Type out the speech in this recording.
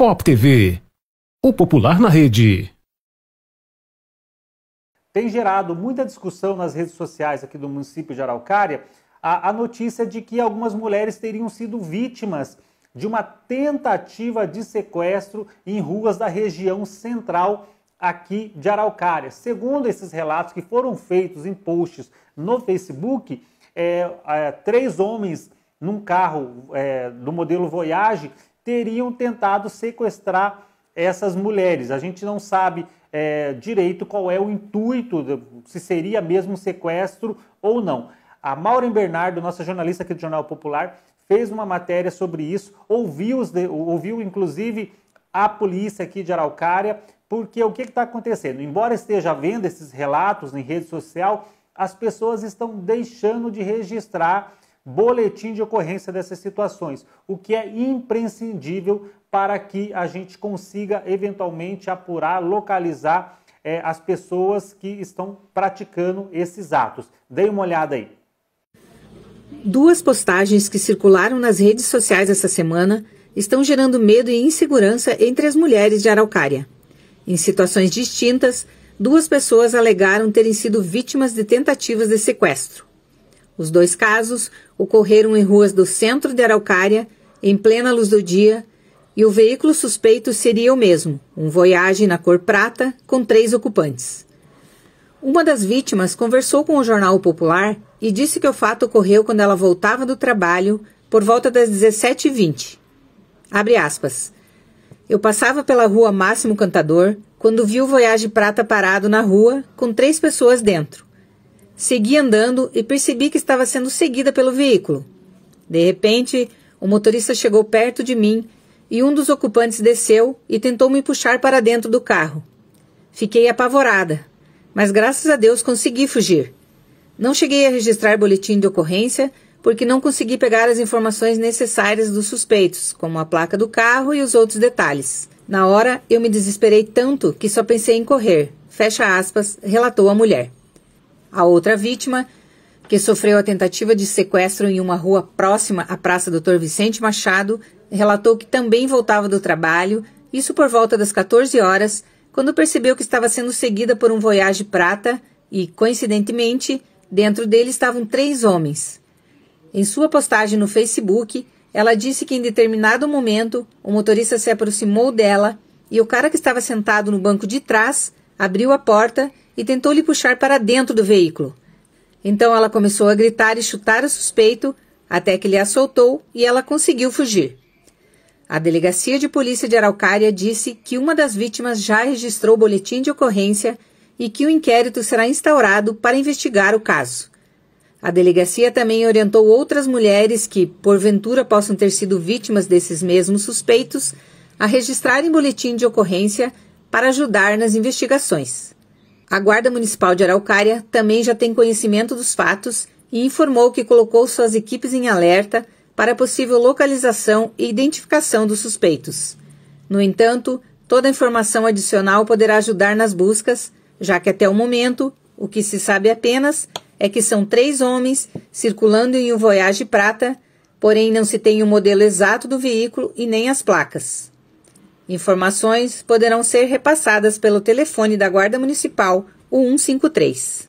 Pop TV, o popular na rede. Tem gerado muita discussão nas redes sociais aqui do município de Araucária a, a notícia de que algumas mulheres teriam sido vítimas de uma tentativa de sequestro em ruas da região central aqui de Araucária. Segundo esses relatos que foram feitos em posts no Facebook, é, é, três homens num carro é, do modelo Voyage teriam tentado sequestrar essas mulheres. A gente não sabe é, direito qual é o intuito, se seria mesmo sequestro ou não. A Maureen Bernardo, nossa jornalista aqui do Jornal Popular, fez uma matéria sobre isso, ouviu, os de, ouviu inclusive a polícia aqui de Araucária, porque o que está acontecendo? Embora esteja vendo esses relatos em rede social, as pessoas estão deixando de registrar boletim de ocorrência dessas situações, o que é imprescindível para que a gente consiga eventualmente apurar, localizar é, as pessoas que estão praticando esses atos. Dê uma olhada aí. Duas postagens que circularam nas redes sociais essa semana estão gerando medo e insegurança entre as mulheres de Araucária. Em situações distintas, duas pessoas alegaram terem sido vítimas de tentativas de sequestro. Os dois casos ocorreram em ruas do centro de Araucária, em plena luz do dia, e o veículo suspeito seria o mesmo, um Voyage na cor prata, com três ocupantes. Uma das vítimas conversou com o jornal Popular e disse que o fato ocorreu quando ela voltava do trabalho por volta das 17h20. Abre aspas. Eu passava pela rua Máximo Cantador quando vi o Voyage Prata parado na rua com três pessoas dentro. Segui andando e percebi que estava sendo seguida pelo veículo. De repente, o motorista chegou perto de mim e um dos ocupantes desceu e tentou me puxar para dentro do carro. Fiquei apavorada, mas graças a Deus consegui fugir. Não cheguei a registrar boletim de ocorrência porque não consegui pegar as informações necessárias dos suspeitos, como a placa do carro e os outros detalhes. Na hora, eu me desesperei tanto que só pensei em correr. Fecha aspas, relatou a mulher. A outra vítima, que sofreu a tentativa de sequestro em uma rua próxima à Praça Dr. Vicente Machado, relatou que também voltava do trabalho, isso por volta das 14 horas, quando percebeu que estava sendo seguida por um Voyage prata e, coincidentemente, dentro dele estavam três homens. Em sua postagem no Facebook, ela disse que em determinado momento o motorista se aproximou dela e o cara que estava sentado no banco de trás abriu a porta e tentou lhe puxar para dentro do veículo. Então ela começou a gritar e chutar o suspeito até que ele a soltou e ela conseguiu fugir. A delegacia de polícia de Araucária disse que uma das vítimas já registrou o boletim de ocorrência e que o inquérito será instaurado para investigar o caso. A delegacia também orientou outras mulheres que, porventura, possam ter sido vítimas desses mesmos suspeitos a registrarem boletim de ocorrência para ajudar nas investigações. A Guarda Municipal de Araucária também já tem conhecimento dos fatos e informou que colocou suas equipes em alerta para possível localização e identificação dos suspeitos. No entanto, toda informação adicional poderá ajudar nas buscas, já que até o momento o que se sabe apenas é que são três homens circulando em um Voyage Prata, porém não se tem o um modelo exato do veículo e nem as placas. Informações poderão ser repassadas pelo telefone da Guarda Municipal, o 153.